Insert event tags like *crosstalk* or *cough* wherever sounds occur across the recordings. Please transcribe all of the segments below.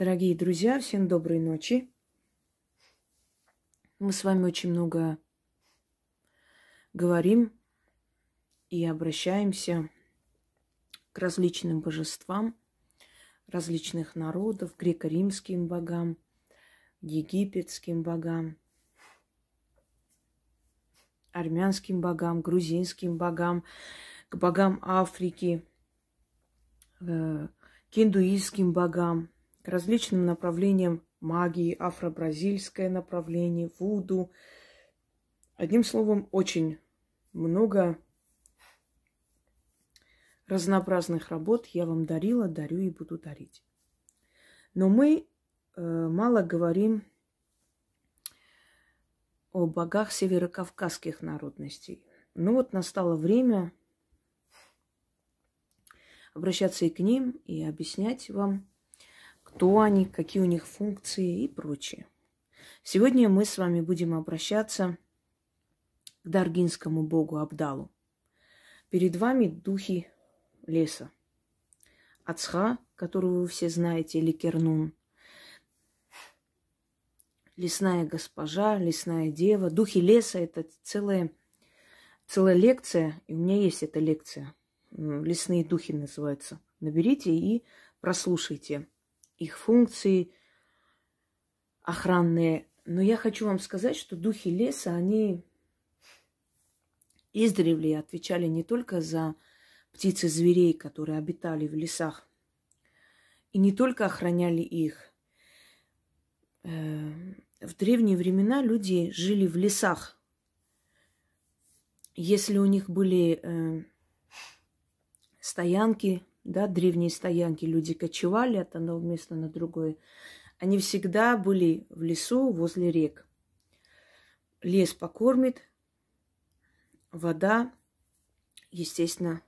Дорогие друзья, всем доброй ночи. Мы с вами очень много говорим и обращаемся к различным божествам различных народов, греко-римским богам, египетским богам, армянским богам, грузинским богам, к богам Африки, э, к индуистским богам – к различным направлениям магии, афро-бразильское направление, вуду. Одним словом, очень много разнообразных работ я вам дарила, дарю и буду дарить. Но мы э, мало говорим о богах северокавказских народностей. Ну вот настало время обращаться и к ним, и объяснять вам, кто они, какие у них функции и прочее. Сегодня мы с вами будем обращаться к даргинскому богу Абдалу. Перед вами духи леса. Ацха, которую вы все знаете, или Кернун. Лесная госпожа, лесная дева. Духи леса – это целая, целая лекция, и у меня есть эта лекция. «Лесные духи» называется. Наберите и прослушайте их функции охранные. Но я хочу вам сказать, что духи леса, они издревле отвечали не только за птиц и зверей, которые обитали в лесах, и не только охраняли их. Э, в древние времена люди жили в лесах. Если у них были э, стоянки, да, древние стоянки люди кочевали от одного места на другое. Они всегда были в лесу возле рек. Лес покормит, вода, естественно,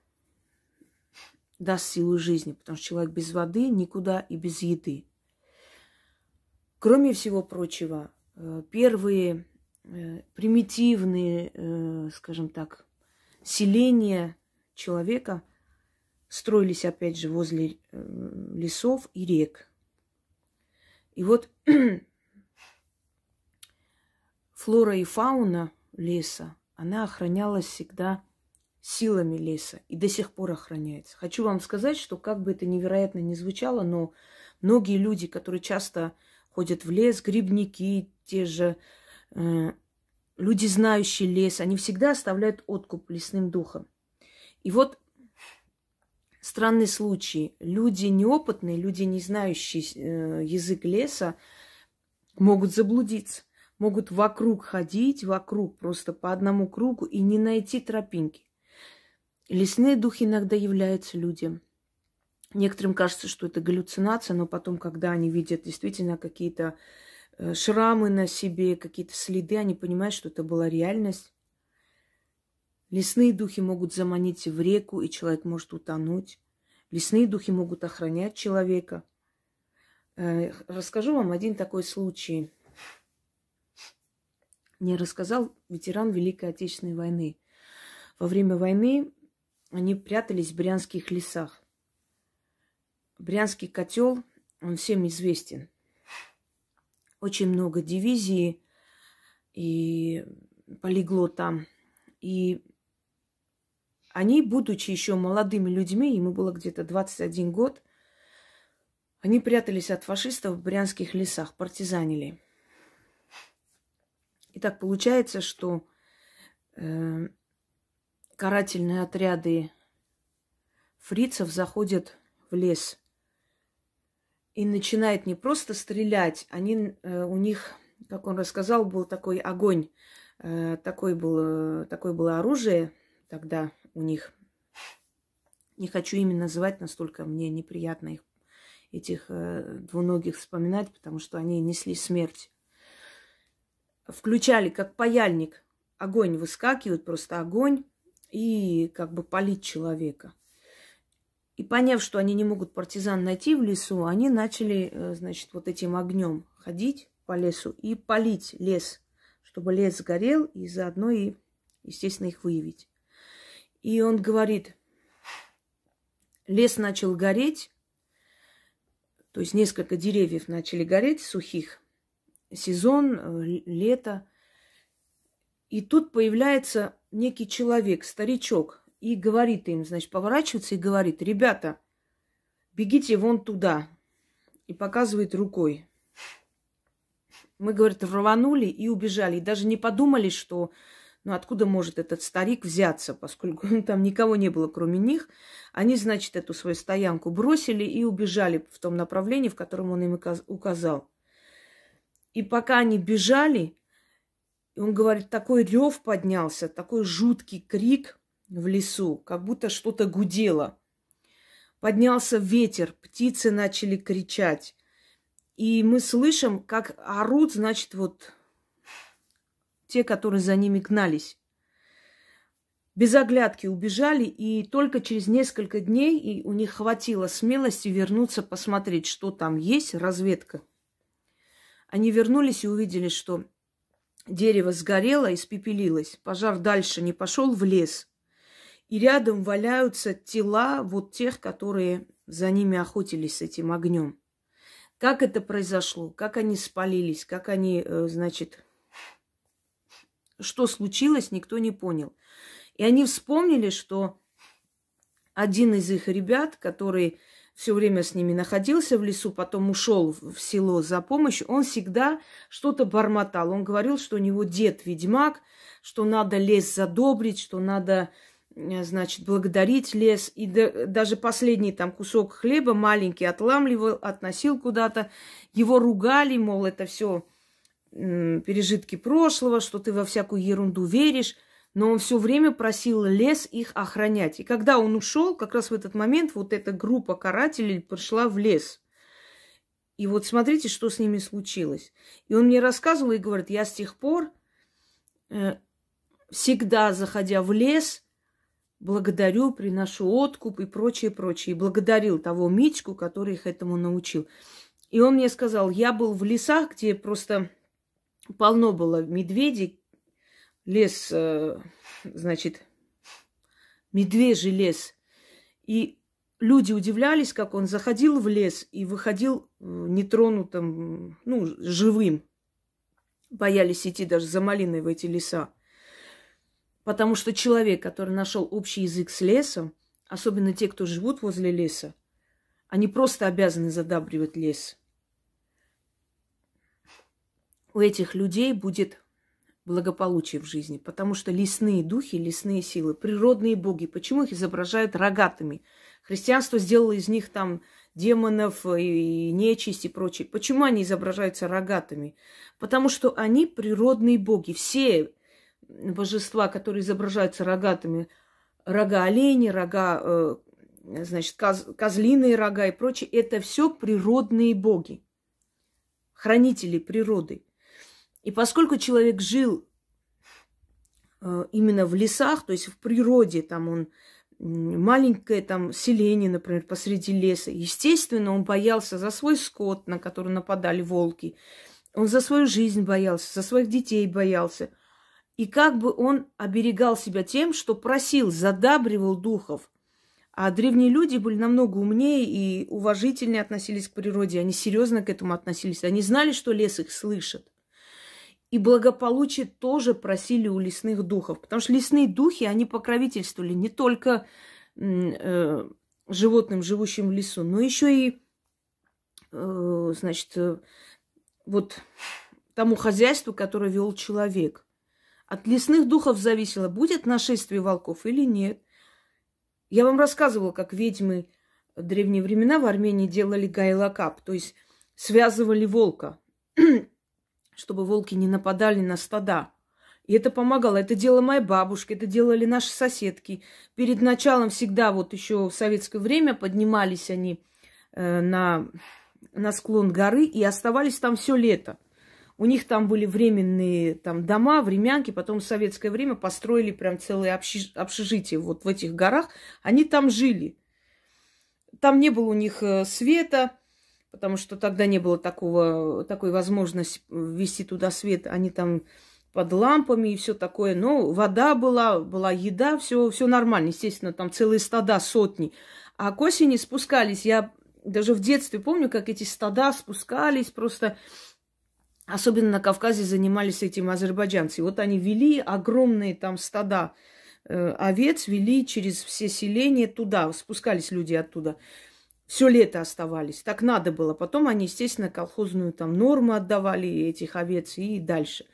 даст силу жизни, потому что человек без воды никуда и без еды. Кроме всего прочего, э, первые э, примитивные, э, скажем так, селения человека – строились, опять же, возле э, лесов и рек. И вот *clears throat* флора и фауна леса, она охранялась всегда силами леса и до сих пор охраняется. Хочу вам сказать, что как бы это невероятно не звучало, но многие люди, которые часто ходят в лес, грибники, те же э, люди, знающие лес, они всегда оставляют откуп лесным духом. И вот странный случай. Люди неопытные, люди, не знающие э, язык леса, могут заблудиться, могут вокруг ходить, вокруг, просто по одному кругу и не найти тропинки. Лесные духи иногда являются людям. Некоторым кажется, что это галлюцинация, но потом, когда они видят действительно какие-то э, шрамы на себе, какие-то следы, они понимают, что это была реальность. Лесные духи могут заманить в реку, и человек может утонуть. Лесные духи могут охранять человека. Э, расскажу вам один такой случай. Мне рассказал ветеран Великой Отечественной войны. Во время войны они прятались в брянских лесах. Брянский котел, он всем известен. Очень много дивизии и полегло там. И они, будучи еще молодыми людьми, ему было где-то 21 год, они прятались от фашистов в брянских лесах, партизанили. И так получается, что э, карательные отряды фрицев заходят в лес и начинают не просто стрелять, они э, у них, как он рассказал, был такой огонь, э, такой было, э, такое было оружие тогда – у них. Не хочу ими называть, настолько мне неприятно их, этих э, двуногих вспоминать, потому что они несли смерть. Включали как паяльник, огонь выскакивает, просто огонь, и как бы палит человека. И поняв, что они не могут партизан найти в лесу, они начали, э, значит, вот этим огнем ходить по лесу и палить лес, чтобы лес сгорел, и заодно и, естественно, их выявить. И он говорит, лес начал гореть, то есть несколько деревьев начали гореть сухих, сезон, э, лето. И тут появляется некий человек, старичок, и говорит им, значит, поворачивается и говорит, ребята, бегите вон туда. И показывает рукой. Мы, говорит, рванули и убежали. И даже не подумали, что но «Ну, откуда может этот старик взяться, поскольку *laughs* там никого не было, кроме них? Они, значит, эту свою стоянку бросили и убежали в том направлении, в котором он им указал. И пока они бежали, он говорит, такой рев поднялся, такой жуткий крик в лесу, как будто что-то гудело. Поднялся ветер, птицы начали кричать. И мы слышим, как орут, значит, вот те, которые за ними гнались. Без оглядки убежали, и только через несколько дней и у них хватило смелости вернуться посмотреть, что там есть, разведка. Они вернулись и увидели, что дерево сгорело и спепелилось. Пожар дальше не пошел в лес. И рядом валяются тела вот тех, которые за ними охотились с этим огнем. Как это произошло, как они спалились, как они, э, значит, что случилось, никто не понял. И они вспомнили, что один из их ребят, который все время с ними находился в лесу, потом ушел в село за помощью, он всегда что-то бормотал. Он говорил, что у него дед ведьмак, что надо лес задобрить, что надо, э, значит, благодарить лес. И даже последний там кусок хлеба маленький отламливал, относил куда-то. Его ругали, мол, это все пережитки прошлого, что ты во всякую ерунду веришь. Но он все время просил лес их охранять. И когда он ушел, как раз в этот момент вот эта группа карателей пришла в лес. И вот смотрите, что с ними случилось. И он мне рассказывал и говорит, я с тех пор э, всегда, заходя в лес, благодарю, приношу откуп и прочее, прочее. И благодарил того мичку, который их этому научил. И он мне сказал, я был в лесах, где просто полно было медведей. Лес, э, значит, медвежий лес. И люди удивлялись, как он заходил в лес и выходил э, нетронутым, ну, живым. Боялись идти даже за малиной в эти леса. Потому что человек, который нашел общий язык с лесом, особенно те, кто живут возле леса, они просто обязаны задабривать лес – у этих людей будет благополучие в жизни, потому что лесные духи, лесные силы, природные боги, почему их изображают рогатыми? Христианство сделало из них там демонов и нечисть и прочее. Почему они изображаются рогатыми? Потому что они природные боги. Все божества, которые изображаются рогатыми, рога оленей, рога, э, значит, коз, козлиные рога и прочее, это все природные боги, хранители природы. И поскольку человек жил э, именно в лесах, то есть в природе, там он маленькое там селение, например, посреди леса. Естественно, он боялся за свой скот, на который нападали волки. Он за свою жизнь боялся, за своих детей боялся. И как бы он оберегал себя тем, что просил, задабривал духов. А древние люди были намного умнее и уважительнее относились к природе. Они серьезно к этому относились. Они знали, что лес их слышит. И благополучие тоже просили у лесных духов, потому что лесные духи, они покровительствовали не только э, животным, живущим в лесу, но еще и, э, значит, э, вот тому хозяйству, которое вел человек. От лесных духов зависело, будет нашествие волков или нет. Я вам рассказывала, как ведьмы в древние времена в Армении делали гайлакап, то есть связывали волка чтобы волки не нападали на стада. И это помогало. Это делала моя бабушка, это делали наши соседки. Перед началом всегда, вот еще в советское время, поднимались они э, на, на склон горы и оставались там все лето. У них там были временные там, дома, времянки, потом в советское время построили прям целые общеж... общежития вот в этих горах. Они там жили. Там не было у них э, света, потому что тогда не было такого, такой возможности ввести туда свет. Они там под лампами и все такое. Но вода была, была еда, все, все нормально, естественно, там целые стада, сотни. А к осени спускались. Я даже в детстве помню, как эти стада спускались просто... Особенно на Кавказе занимались этим азербайджанцы. вот они вели огромные там стада э, овец, вели через все селения туда, спускались люди оттуда все лето оставались. Так надо было. Потом они, естественно, колхозную там норму отдавали этих овец и дальше.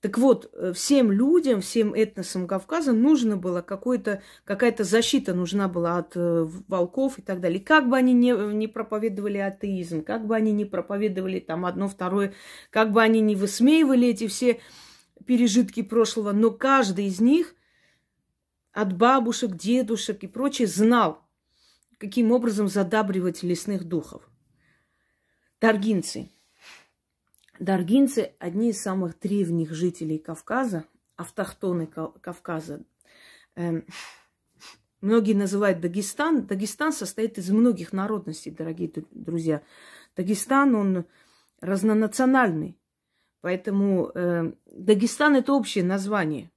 Так вот, э, всем людям, всем этносам Кавказа нужно было какое-то, какая-то защита нужна была от э, волков и так далее. как бы они не, э, не проповедовали атеизм, как бы они не проповедовали там одно, второе, как бы они не высмеивали эти все пережитки прошлого, но каждый из них от бабушек, дедушек и прочее знал, каким образом задабривать лесных духов. Даргинцы. Даргинцы – одни из самых древних жителей Кавказа, автохтоны Кавказа. Эм, многие называют Дагестан. Дагестан состоит из многих народностей, дорогие друзья. Дагестан, он разнонациональный. Поэтому э, Дагестан это общее название.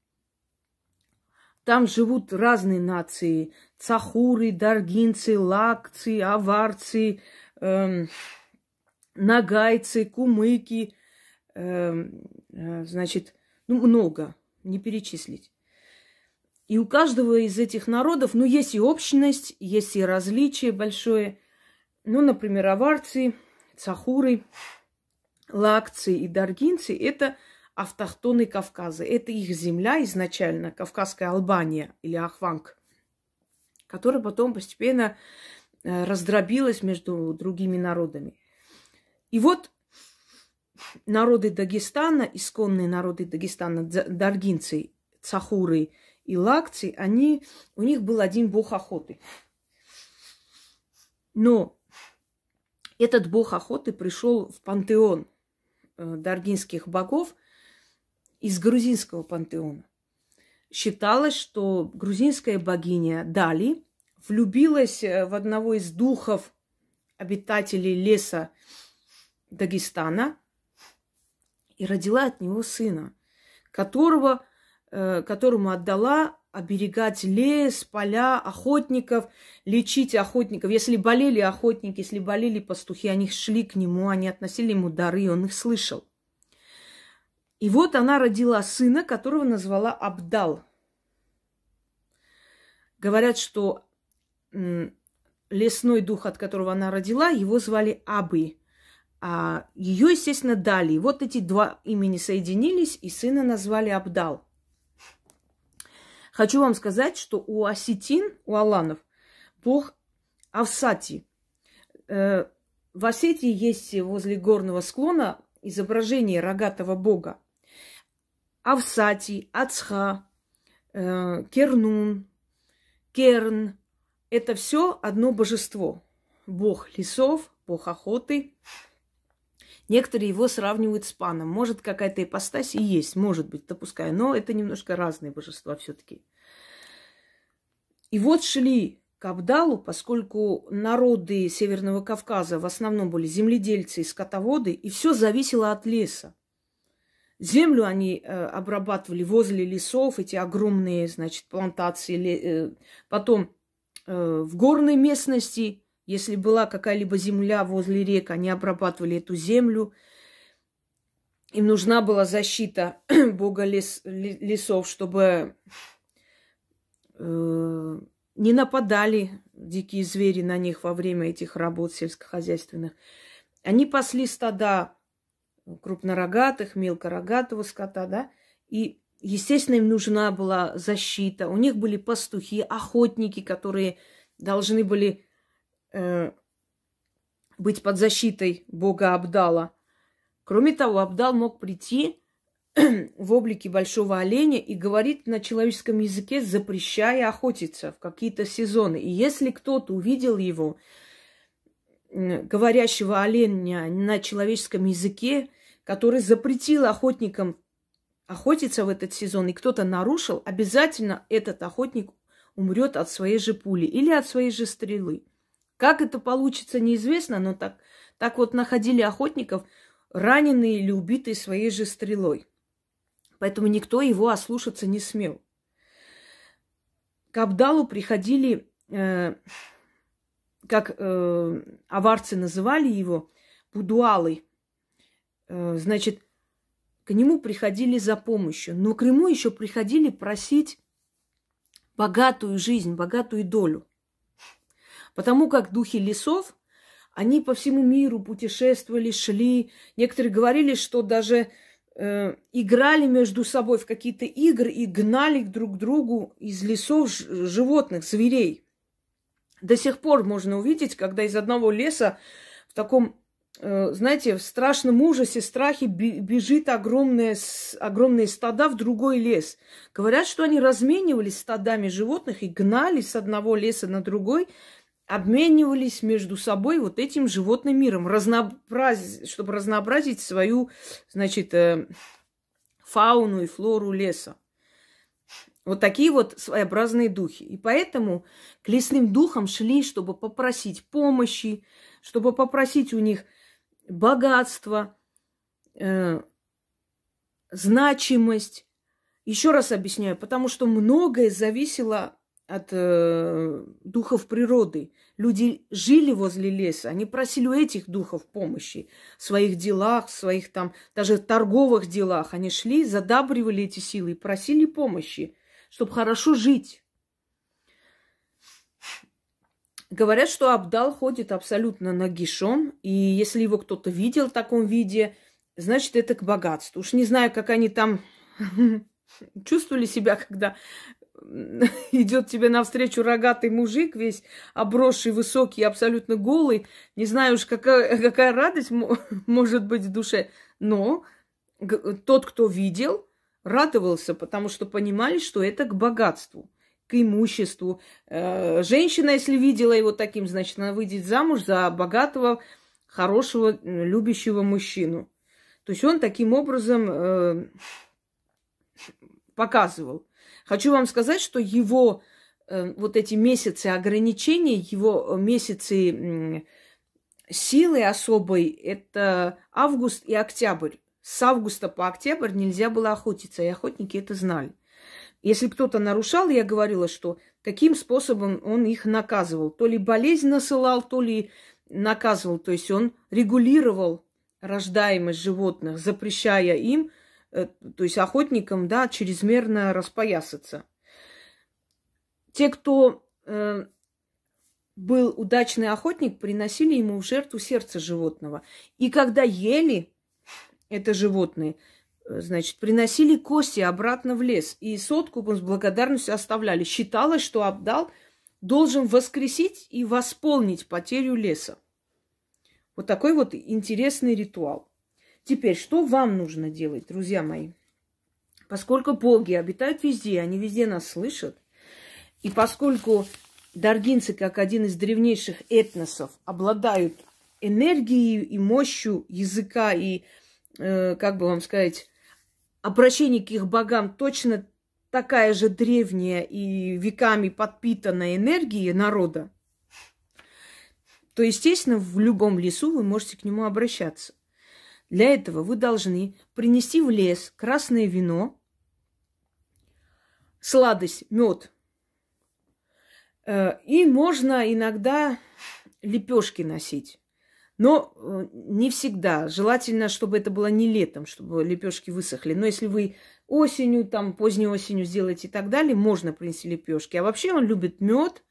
Там живут разные нации, цахуры, даргинцы, лакцы, аварцы, эм, нагайцы, кумыки, эм, э, значит, ну, много, не перечислить. И у каждого из этих народов, ну, есть и общность, есть и различие большое. Ну, например, аварцы, цахуры, лакцы и даргинцы – это автохтоны Кавказа. Это их земля изначально, Кавказская Албания или Ахванг – которая потом постепенно э, раздробилась между другими народами. И вот народы Дагестана, исконные народы Дагестана, даргинцы, цахуры и лакцы, они, у них был один бог охоты. Но этот бог охоты пришел в пантеон э, даргинских богов из грузинского пантеона считалось, что грузинская богиня Дали влюбилась э, в одного из духов обитателей леса Дагестана и родила от него сына, которого, э, которому отдала оберегать лес, поля, охотников, лечить охотников. Если болели охотники, если болели пастухи, они шли к нему, они относили ему дары, он их слышал. И вот она родила сына, которого назвала Абдал. Говорят, что лесной дух, от которого она родила, его звали Абы. А ее, естественно, дали. вот эти два имени соединились, и сына назвали Абдал. Хочу вам сказать, что у осетин, у аланов, бог Авсати. Э, в Осетии есть возле горного склона изображение рогатого бога. Авсати, Ацха, э, Кернун, Керн. Это все одно божество. Бог лесов, бог охоты. Некоторые его сравнивают с паном. Может, какая-то ипостась и есть, может быть, допускаю. Но это немножко разные божества все-таки. И вот шли к Абдалу, поскольку народы Северного Кавказа в основном были земледельцы и скотоводы, и все зависело от леса. Землю они э, обрабатывали возле лесов, эти огромные, значит, плантации. Э, потом э, в горной местности, если была какая-либо земля возле рек, они обрабатывали эту землю. Им нужна была защита *clears throat* бога лес, лесов, чтобы э, не нападали дикие звери на них во время этих работ сельскохозяйственных. Они пасли стада крупнорогатых, мелкорогатого скота, да, и Естественно, им нужна была защита. У них были пастухи, охотники, которые должны были э, быть под защитой бога Абдала. Кроме того, Абдал мог прийти в облике большого оленя и говорить на человеческом языке, запрещая охотиться в какие-то сезоны. И если кто-то увидел его, говорящего оленя на человеческом языке, который запретил охотникам охотиться в этот сезон, и кто-то нарушил, обязательно этот охотник умрет от своей же пули или от своей же стрелы. Как это получится, неизвестно, но так, так вот находили охотников, раненые или убитые своей же стрелой. Поэтому никто его ослушаться не смел. К Абдалу приходили э, как э, аварцы называли его, будуалы. Э, значит, к нему приходили за помощью, но к нему еще приходили просить богатую жизнь, богатую долю. Потому как духи лесов, они по всему миру путешествовали, шли. Некоторые говорили, что даже э, играли между собой в какие-то игры и гнали друг к другу из лесов животных, зверей. До сих пор можно увидеть, когда из одного леса в таком, э, знаете, в страшном ужасе, страхе бежит огромные огромные стада в другой лес. Говорят, что они разменивались стадами животных и гнались с одного леса на другой, обменивались между собой вот этим животным миром, разнообразить, чтобы разнообразить свою, значит, э, фауну и флору леса. Вот такие вот своеобразные духи. И поэтому к лесным духам шли, чтобы попросить помощи, чтобы попросить у них богатство, э, значимость. Еще раз объясняю, потому что многое зависело от э, духов природы. Люди жили возле леса, они просили у этих духов помощи в своих делах, в своих там даже в торговых делах. Они шли, задабривали эти силы и просили помощи чтобы хорошо жить. Говорят, что Абдал ходит абсолютно нагишом, и если его кто-то видел в таком виде, значит, это к богатству. Уж не знаю, как они там *laughs* чувствовали себя, когда *laughs* идет тебе навстречу рогатый мужик, весь обросший, высокий, абсолютно голый. Не знаю уж, какая, какая радость *laughs* может быть в душе. Но тот, кто видел, радовался, потому что понимали, что это к богатству, к имуществу. Э, женщина, если видела его таким, значит, она выйдет замуж за богатого, хорошего, любящего мужчину. То есть он таким образом э, показывал. Хочу вам сказать, что его э, вот эти месяцы ограничений, его месяцы силы особой, это август и октябрь с августа по октябрь нельзя было охотиться, и охотники это знали. Если кто-то нарушал, я говорила, что каким способом он их наказывал. То ли болезнь насылал, то ли наказывал. То есть он регулировал рождаемость животных, запрещая им, э, то есть охотникам, да, чрезмерно распоясаться. Те, кто э, был удачный охотник, приносили ему в жертву сердце животного. И когда ели, это животные, э, значит, приносили кости обратно в лес. И сотку, откупом, с благодарностью оставляли. Считалось, что обдал должен воскресить и восполнить потерю леса. Вот такой вот интересный ритуал. Теперь, что вам нужно делать, друзья мои? Поскольку боги обитают везде, они везде нас слышат, и поскольку даргинцы, как один из древнейших этносов, обладают энергией и мощью языка и Э, как бы вам сказать, обращение к их богам точно такая же древняя и веками подпитанная энергия народа, то, естественно, в любом лесу вы можете к нему обращаться. Для этого вы должны принести в лес красное вино, сладость, мед. Э, и можно иногда лепешки носить. Но э, не всегда. Желательно, чтобы это было не летом, чтобы лепешки высохли. Но если вы осенью, там, поздней осенью сделаете и так далее, можно принести лепешки. А вообще он любит мед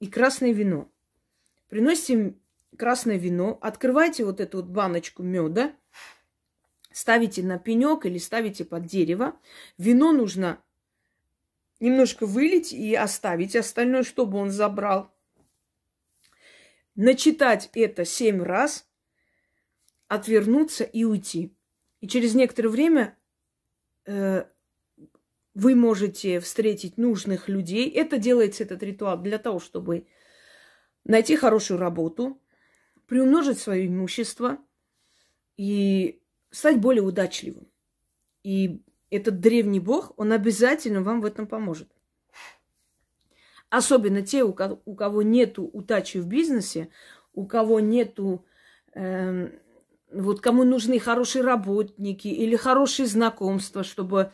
и красное вино. Приносите красное вино, открывайте вот эту вот баночку меда, ставите на пенек или ставите под дерево. Вино нужно немножко вылить и оставить остальное, чтобы он забрал начитать это семь раз, отвернуться и уйти. И через некоторое время э, вы можете встретить нужных людей. Это делается этот ритуал для того, чтобы найти хорошую работу, приумножить свое имущество и стать более удачливым. И этот древний бог, он обязательно вам в этом поможет. Особенно те, у кого, у кого нету удачи в бизнесе, у кого нету, э, вот кому нужны хорошие работники или хорошие знакомства, чтобы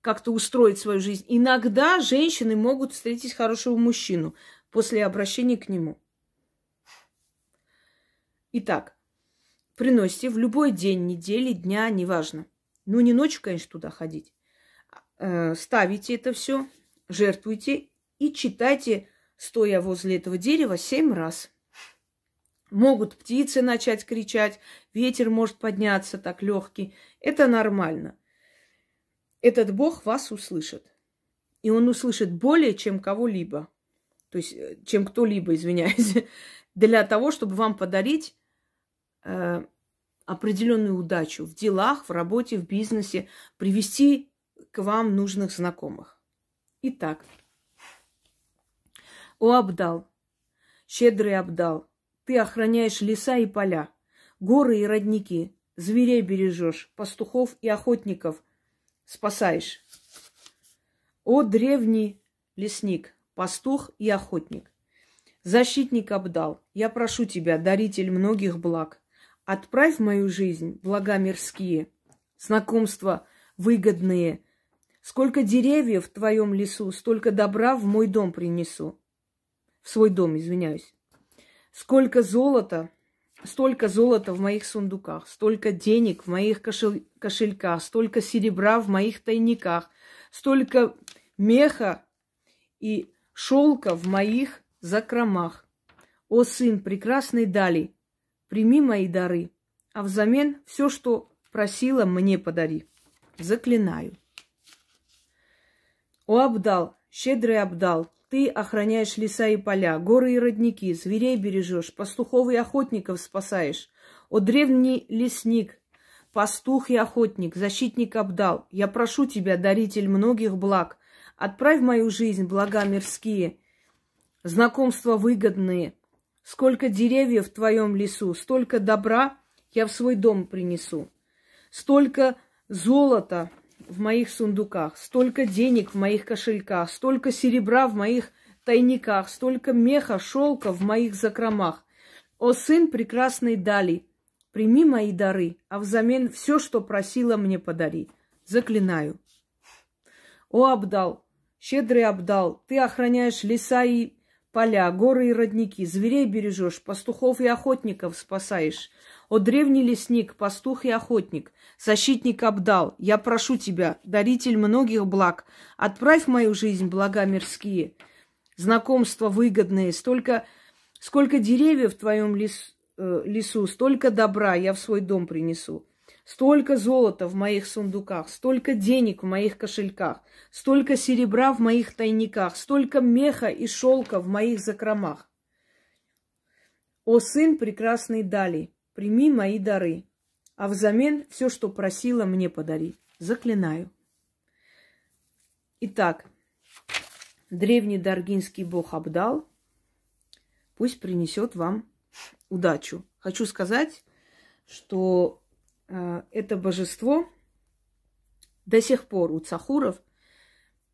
как-то устроить свою жизнь. Иногда женщины могут встретить хорошего мужчину после обращения к нему. Итак, приносите в любой день, недели, дня, неважно. Ну, не ночью, конечно, туда ходить. Э, ставите это все, жертвуйте и читайте, стоя возле этого дерева, семь раз. Могут птицы начать кричать, ветер может подняться так легкий. Это нормально. Этот Бог вас услышит. И он услышит более, чем кого-либо. То есть, э, чем кто-либо, извиняюсь. *laughs* Для того, чтобы вам подарить э, определенную удачу в делах, в работе, в бизнесе, привести к вам нужных знакомых. Итак, о, обдал, щедрый обдал, ты охраняешь леса и поля, горы и родники, зверей бережешь, пастухов и охотников спасаешь. О, древний лесник, пастух и охотник, защитник обдал, я прошу тебя, даритель многих благ, отправь в мою жизнь блага мирские, знакомства выгодные. Сколько деревьев в твоем лесу, столько добра в мой дом принесу в свой дом, извиняюсь. Сколько золота, столько золота в моих сундуках, столько денег в моих кошель, кошельках, столько серебра в моих тайниках, столько меха и шелка в моих закромах. О, сын прекрасный дали, прими мои дары, а взамен все, что просила, мне подари. Заклинаю. О, Абдал, щедрый Абдал, ты охраняешь леса и поля, горы и родники, зверей бережешь, пастухов и охотников спасаешь. О древний лесник, пастух и охотник, защитник обдал, я прошу тебя, даритель многих благ, отправь в мою жизнь блага мирские, знакомства выгодные. Сколько деревьев в твоем лесу, столько добра я в свой дом принесу, столько золота в моих сундуках, столько денег в моих кошельках, столько серебра в моих тайниках, столько меха, шелка в моих закромах. О, сын прекрасной дали, прими мои дары, а взамен все, что просила мне подари. Заклинаю. О, Абдал, щедрый Абдал, ты охраняешь леса и поля, горы и родники, зверей бережешь, пастухов и охотников спасаешь, о древний лесник, пастух и охотник, защитник Абдал, я прошу тебя, даритель многих благ, отправь в мою жизнь блага мирские, знакомства выгодные, столько, сколько деревьев в твоем лес, э, лесу, столько добра я в свой дом принесу. Столько золота в моих сундуках, столько денег в моих кошельках, столько серебра в моих тайниках, столько меха и шелка в моих закромах. О, сын прекрасный дали, прими мои дары, а взамен все, что просила, мне подари. Заклинаю. Итак, древний даргинский бог Абдал, пусть принесет вам удачу. Хочу сказать, что э, это божество до сих пор у цахуров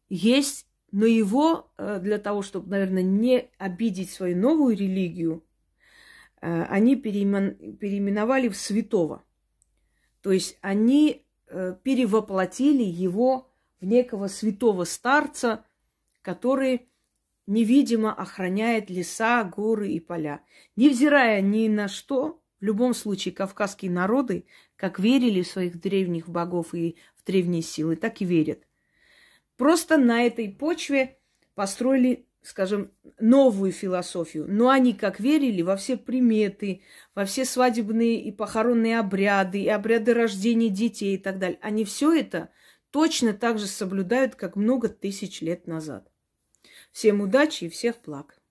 есть, но его э, для того, чтобы, наверное, не обидеть свою новую религию, Э, они переименовали в святого. То есть они э, перевоплотили его в некого святого старца, который невидимо охраняет леса, горы и поля. Невзирая ни на что, в любом случае кавказские народы, как верили в своих древних богов и в древние силы, так и верят. Просто на этой почве построили скажем, новую философию. Но они как верили во все приметы, во все свадебные и похоронные обряды, и обряды рождения детей и так далее. Они все это точно так же соблюдают, как много тысяч лет назад. Всем удачи и всех благ!